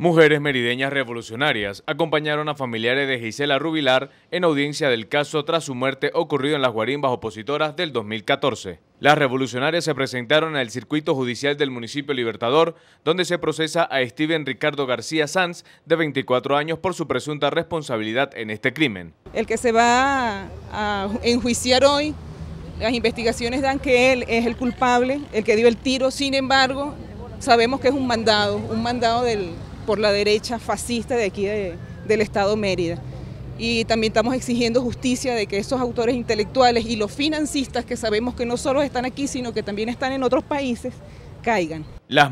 Mujeres merideñas revolucionarias acompañaron a familiares de Gisela Rubilar en audiencia del caso tras su muerte ocurrido en las guarimbas opositoras del 2014. Las revolucionarias se presentaron al circuito judicial del municipio Libertador, donde se procesa a Steven Ricardo García Sanz, de 24 años, por su presunta responsabilidad en este crimen. El que se va a enjuiciar hoy, las investigaciones dan que él es el culpable, el que dio el tiro, sin embargo, sabemos que es un mandado, un mandado del por la derecha fascista de aquí del Estado Mérida. Y también estamos exigiendo justicia de que esos autores intelectuales y los financistas que sabemos que no solo están aquí, sino que también están en otros países, caigan. Las